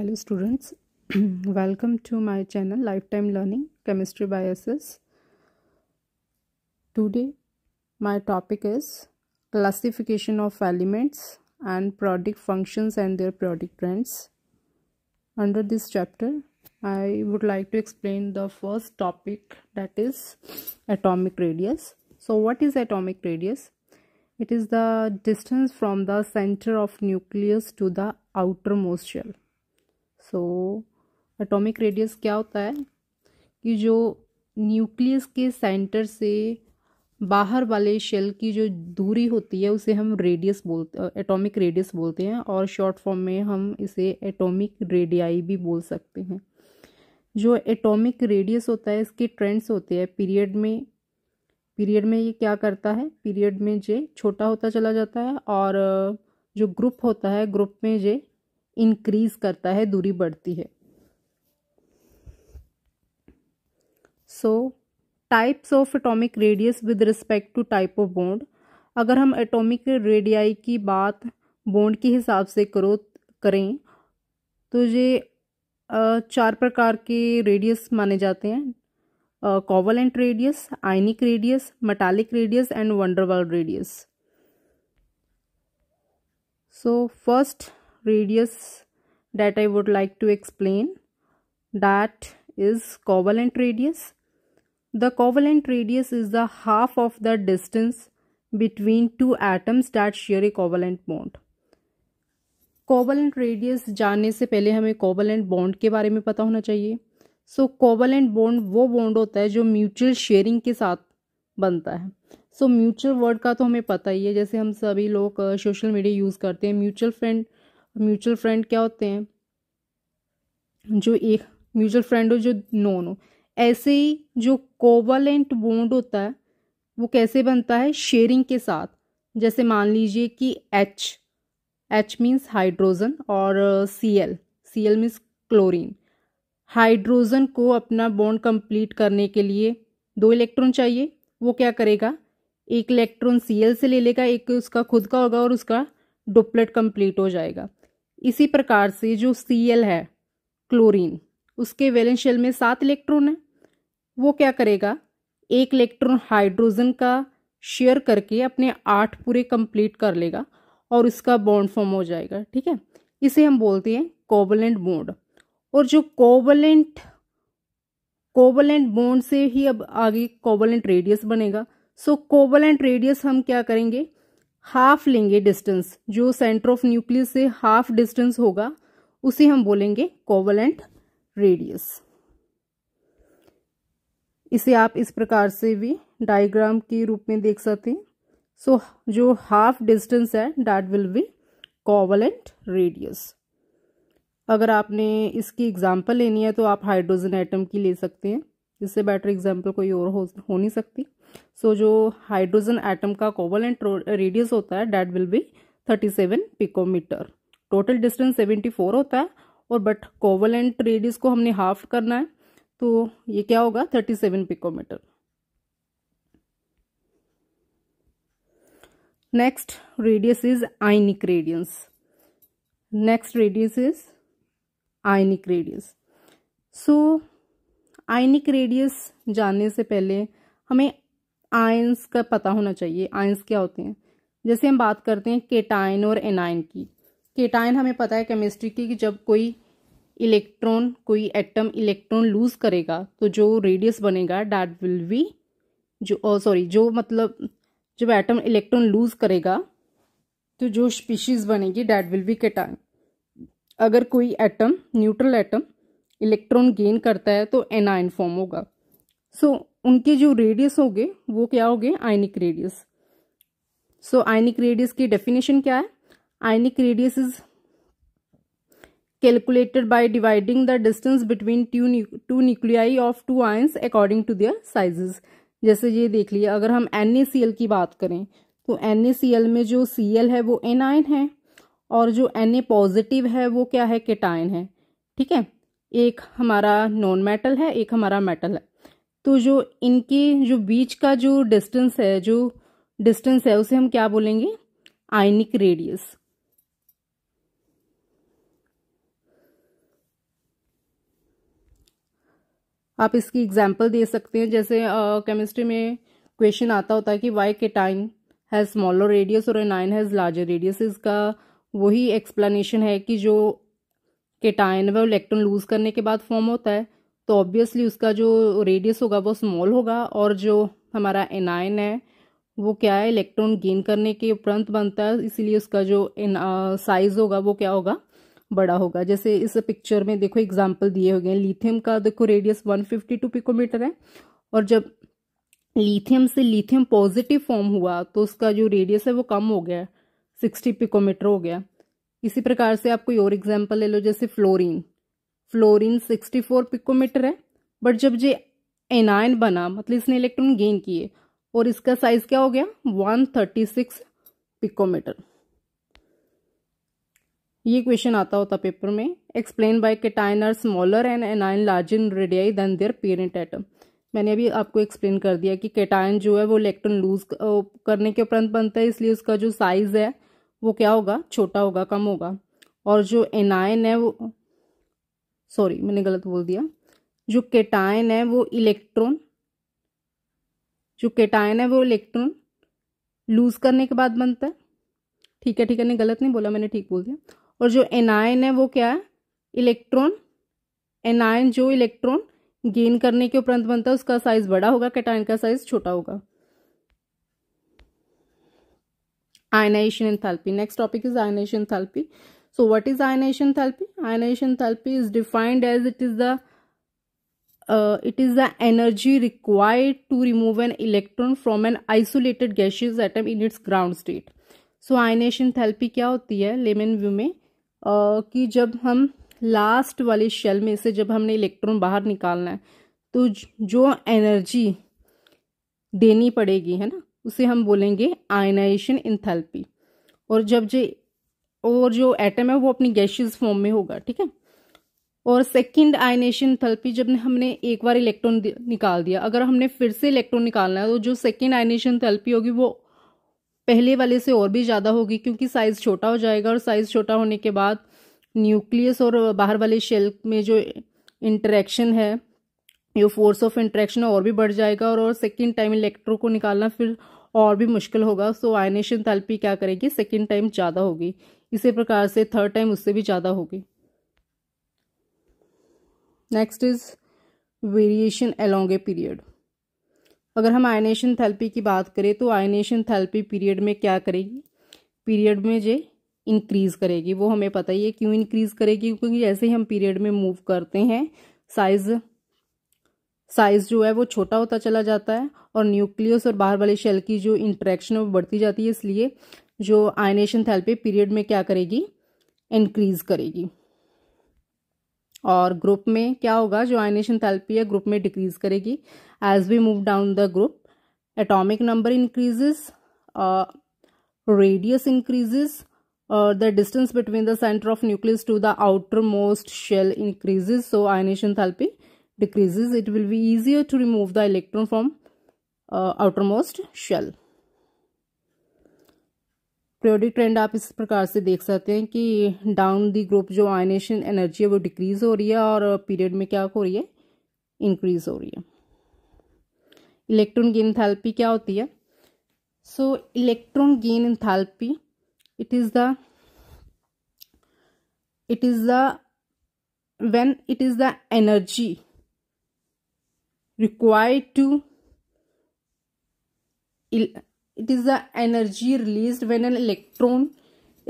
Hello students, welcome to my channel Lifetime Learning Chemistry Biases. Today my topic is classification of elements and periodic functions and their periodic trends. Under this chapter I would like to explain the first topic that is atomic radius. So what is atomic radius? It is the distance from the center of nucleus to the outermost shell so atomic radius क्या होता है कि जो nucleus के centre से बाहर वाले shell की जो दूरी होती है उसे हम रेडियस बोलते एटॉमिक रेडियस बोलते हैं और शॉर्ट फॉर्म में हम इसे एटॉमिक रेडियाई भी बोल सकते हैं जो एटॉमिक रेडियस होता है इसके ट्रेंड्स होते हैं पीरियड में पीरियड में ये क्या करता है पीरियड में जे छोटा होता चला जाता है और जो ग्रुप होता है ग्रुप में जे इंक्रीज करता है दूरी बढ़ती है so types of atomic radius with respect to type of bond अगर हम एटॉमिक रेडियाई की बात बॉन्ड के हिसाब से करो करें तो ये चार प्रकार के रेडियस माने जाते हैं covalent radius ionic radius metallic radius and van der Waals radius so first radius that I would like to explain that is covalent radius. The covalent radius is the half of the distance between two atoms that share a covalent bond. Covalent radius जानने से पहले हमें covalent bond के बारे में पता होना चाहिए सो कोवलेंट बॉन्ड वो बॉन्ड होता है जो म्यूचुअल शेयरिंग के साथ बनता है सो म्यूचुअल वर्ड का तो हमें पता ही है जैसे हम सभी लोग सोशल मीडिया यूज़ करते हैं म्यूचुअल फ्रेंड म्यूचुअल फ्रेंड क्या होते हैं जो एक म्यूचुअल फ्रेंड हो जो नोन हो ऐसे ही जो कोवलेंट बॉन्ड होता है वो कैसे बनता है शेयरिंग के साथ जैसे मान लीजिए कि एच एच मीन्स हाइड्रोजन और C L C L means chlorine hydrogen को अपना बॉन्ड कंप्लीट करने के लिए दो इलेक्ट्रॉन चाहिए वो क्या करेगा एक इलेक्ट्रॉन सी एल से ले लेगा एक उसका खुद का होगा और उसका डुप्लेट कंप्लीट हो जाएगा इसी प्रकार से जो सी एल है क्लोरीन उसके वेलेंस में सात इलेक्ट्रॉन है वो क्या करेगा एक इलेक्ट्रॉन हाइड्रोजन का शेयर करके अपने आठ पूरे कंप्लीट कर लेगा और उसका बॉन्ड फॉर्म हो जाएगा ठीक है इसे हम बोलते हैं कोवलेंट बॉन्ड और जो कोवलेंट कोवलेंट बॉन्ड से ही अब आगे कोवलेंट रेडियस बनेगा सो कोवलेंट रेडियस हम क्या करेंगे हाफ लेंगे डिस्टेंस जो सेंटर ऑफ न्यूक्लियस से हाफ डिस्टेंस होगा उसे हम बोलेंगे कोवलेंट रेडियस इसे आप इस प्रकार से भी डायग्राम के रूप में देख सकते हैं सो so, जो हाफ डिस्टेंस है that will be covalent radius अगर आपने इसकी एग्जाम्पल लेनी है तो आप हाइड्रोजन एटम की ले सकते हैं इससे बेटर एग्जाम्पल कोई और हो, हो नहीं सकती सो so, जो हाइड्रोजन एटम का कोवलेंट रेडियस होता है that will be thirty seven picometre total distance seventy four होता है और बट कोवलेंट रेडियस को हमने हाफ करना है तो ये क्या होगा thirty seven picometre next radius is ionic radius next radius is ionic radius so ionic radius जानने से पहले हमें आयंस का पता होना चाहिए आयंस क्या होते हैं जैसे हम बात करते हैं केटाइन और एनाइन की केटाइन हमें पता है केमिस्ट्री की कि जब कोई इलेक्ट्रॉन कोई एटम इलेक्ट्रॉन लूज करेगा तो जो रेडियस बनेगा डैट विल बी जो सॉरी oh, जो मतलब जब एटम इलेक्ट्रॉन लूज करेगा तो जो स्पीशीज बनेगी डैट विल बी केटाइन अगर कोई atom neutral atom electron gain करता है तो एनायन फॉर्म होगा सो so, उनके जो रेडियस हो गए वो क्या हो गए ionic radius so ionic radius की डेफिनेशन क्या है ionic radius is calculated by dividing the distance between two two nuclei of two ions according to their sizes जैसे ये देख लिया अगर हम एन की बात करें तो एन में जो सी है वो एनायन है और जो एन पॉजिटिव है वो क्या है केटायन है ठीक है एक हमारा नॉन मेटल है एक हमारा मेटल है तो जो इनके जो बीच का जो डिस्टेंस है जो डिस्टेंस है उसे हम क्या बोलेंगे आयनिक रेडियस आप इसकी एग्जाम्पल दे सकते हैं जैसे केमिस्ट्री uh, में क्वेश्चन आता होता है कि why cation has smaller radius और एनाइन हैज़ लार्जर रेडियस इसका वही एक्सप्लेनेशन है कि जो केटायन व इलेक्ट्रॉन लूज करने के बाद फॉर्म होता है तो ऑब्वियसली उसका जो रेडियस होगा वो स्मॉल होगा और जो हमारा एनायन है वो क्या है इलेक्ट्रॉन गेन करने के उपरांत बनता है इसीलिए उसका जो साइज होगा वो क्या होगा बड़ा होगा जैसे इस पिक्चर में देखो एग्जाम्पल दिए हुए हैं लिथियम का देखो रेडियस 152 पिकोमीटर है और जब लिथियम से लिथियम पॉजिटिव फॉर्म हुआ तो उसका जो रेडियस है वो कम हो गया सिक्सटी पिकोमीटर हो गया इसी प्रकार से आप कोई और एग्जाम्पल ले लो जैसे fluorine fluorine sixty four picometre है बट जब ये एनायन बना मतलब इसने इलेक्ट्रॉन गेन किए और इसका साइज क्या हो गया सिक्स पिकोमीटर ये क्वेश्चन आता होता पेपर में explain by cation are smaller and anion large in radii than their parent atom मैंने अभी आपको एक्सप्लेन कर दिया कि केटाइन जो है वो इलेक्ट्रॉन लूज करने के उपरांत बनता है इसलिए उसका जो साइज है वो क्या होगा छोटा होगा कम होगा और जो एनायन है वो सॉरी मैंने गलत बोल दिया जो केटायन है वो इलेक्ट्रॉन जो केटायन है वो इलेक्ट्रॉन लूज करने के बाद बनता है ठीक है ठीक है नहीं गलत नहीं बोला मैंने ठीक बोल दिया और जो एनायन है वो क्या है इलेक्ट्रॉन एनायन जो इलेक्ट्रॉन गेन करने के उपरांत बनता है उसका साइज बड़ा होगा केटायन का साइज छोटा होगा Ionization enthalpy. Next topic is ionization enthalpy. So what is ionization enthalpy? Ionization enthalpy is defined as it is the uh, it is the energy required to remove an electron from an isolated gaseous atom in its ground state. So ionisation enthalpy क्या होती है lemon view में uh, कि जब हम last वाले shell में से जब हमने इलेक्ट्रॉन बाहर निकालना है तो जो एनर्जी देनी पड़ेगी है ना उसे हम बोलेंगे आयनाइजेशन इंथैल्पी और जब जो और जो एटम है वो अपनी गैशियस फॉर्म में होगा ठीक है और सेकंड आयनेशन थेरेपी जब हमने एक बार इलेक्ट्रॉन निकाल दिया अगर हमने फिर से इलेक्ट्रॉन निकालना है तो जो सेकंड आयनेशन थेरेपी होगी वो पहले वाले से और भी ज़्यादा होगी क्योंकि साइज़ छोटा हो जाएगा और साइज़ छोटा होने के बाद न्यूक्लियस और बाहर वाले शेल में जो इंटरेक्शन है ये फोर्स ऑफ इंट्रैक्शन और भी बढ़ जाएगा और, सेकेंड टाइम इलेक्ट्रो को निकालना फिर और भी मुश्किल होगा सो आयनेशन तलपी क्या करेगी सेकेंड टाइम ज़्यादा होगी इसी प्रकार से थर्ड टाइम उससे भी ज़्यादा होगी next is variation along a period अगर हम आयनेशन थेरेपी की बात करें तो आयनेशन थेरेपी पीरियड में क्या करेगी पीरियड में जे इंक्रीज़ करेगी वो हमें पता ही है क्यों इंक्रीज़ करेगी क्योंकि जैसे ही हम पीरियड में मूव करते हैं साइज़ साइज जो है वो छोटा होता चला जाता है और न्यूक्लियस और बाहर वाले शेल की जो इंट्रैक्शन है वो बढ़ती जाती है इसलिए जो आयनेशन थेरेपी पीरियड में क्या करेगी इंक्रीज करेगी और ग्रुप में क्या होगा जो आयनेशन थेरेपी है ग्रुप में डिक्रीज करेगी as we move down the group atomic number increases radius increases और the distance between the centre of nucleus to the outermost shell increases so ionisation enthalpy decreases, it will be easier to remove the electron from uh, outermost shell. Periodic trend आप इस प्रकार से देख सकते हैं कि down the group जो ionisation energy है वो डिक्रीज हो रही है और पीरियड में क्या हो रही है इंक्रीज हो रही है इलेक्ट्रॉन गेन इंथैल्पी क्या होती है so electron gain enthalpy it is the it is the when it is the energy required to it is the energy released when an electron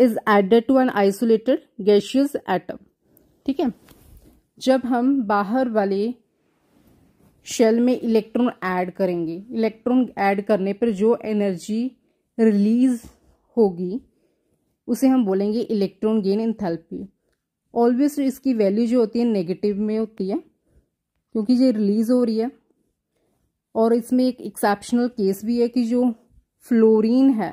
is added to an isolated gaseous atom ठीक है जब हम बाहर वाले shell में electron add करेंगे electron add करने पर जो एनर्जी रिलीज होगी उसे हम बोलेंगे इलेक्ट्रॉन गेन इंथैल्पी ऑलवेज इसकी वैल्यू जो होती है नेगेटिव में होती है क्योंकि ये रिलीज हो रही है और इसमें एक एक्सेप्शनल केस भी है कि जो फ्लोरीन है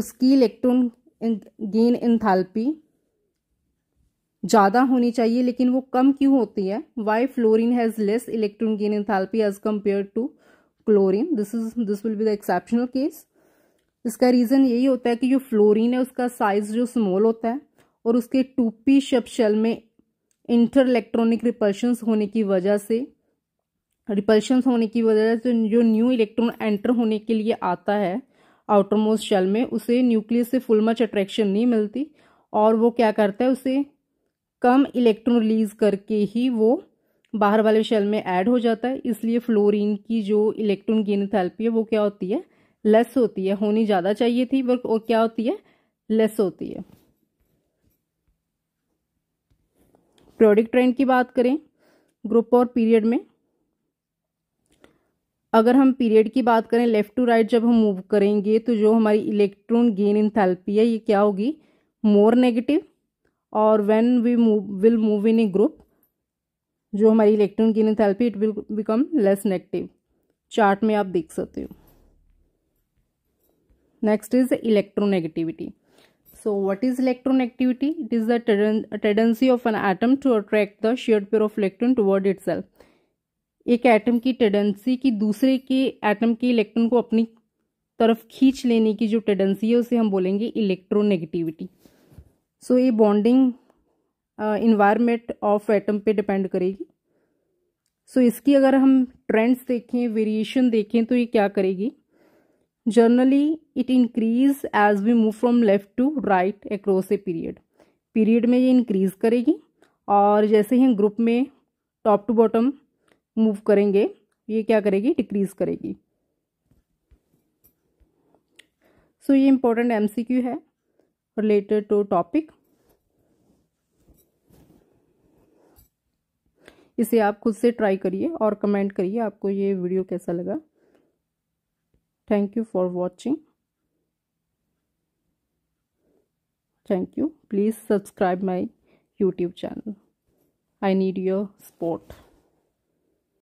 उसकी इलेक्ट्रॉन गेन इंथैल्पी ज़्यादा होनी चाहिए लेकिन वो कम क्यों होती है why fluorine has less electron gain enthalpy as compare to chlorine this is this will be the exceptional case इसका रीज़न यही होता है कि जो फ्लोरीन है उसका साइज जो स्मॉल होता है और उसके टूपी शब शेल में इंटर इलेक्ट्रॉनिक रिपल्शंस होने की वजह से रिपल्शन होने की वजह से जो न्यू इलेक्ट्रॉन एंटर होने के लिए आता है आउटर मोस्ट शेल में उसे न्यूक्लियस से फुल मच अट्रैक्शन नहीं मिलती और वो क्या करता है उसे कम इलेक्ट्रॉन रिलीज करके ही वो बाहर वाले शेल में ऐड हो जाता है इसलिए फ्लोरीन की जो इलेक्ट्रॉन गेन थेरेपी है वो क्या होती है लेस होती है होनी ज़्यादा चाहिए थी बट वो क्या होती है लेस होती है प्रोडिक ट्रेंड की बात करें ग्रुप और पीरियड में अगर हम पीरियड की बात करें लेफ़्ट टू राइट जब हम मूव करेंगे तो जो हमारी इलेक्ट्रॉन गेन इंथैल्पी है ये क्या होगी मोर नेगेटिव और when we move will move in a group जो हमारी electron gain enthalpy it will become less negative chart में आप देख सकते हो next is electronegativity so what is it is is the of an atom to attract the share shared of electron toward it itself एक एटम की tendency कि दूसरे के एटम के इलेक्ट्रॉन को अपनी तरफ खींच लेने की जो टेंडेंसी है उसे हम बोलेंगे इलेक्ट्रोनेगेटिविटी सो ये बॉन्डिंग इन्वायरमेंट ऑफ एटम पे डिपेंड करेगी सो so, इसकी अगर हम ट्रेंड्स देखें वेरिएशन देखें तो ये क्या करेगी generally it increase as we move from left to right across a period period में ये इंक्रीज करेगी और जैसे ही ग्रुप में टॉप टू बॉटम मूव करेंगे ये क्या करेगी डिक्रीज़ करेगी सो so, ये इम्पोर्टेंट एमसीक्यू है रिलेटेड टू टॉपिक इसे आप खुद से ट्राई करिए और कमेंट करिए आपको ये वीडियो कैसा लगा thank you for watching thank you please subscribe my YouTube channel I need your support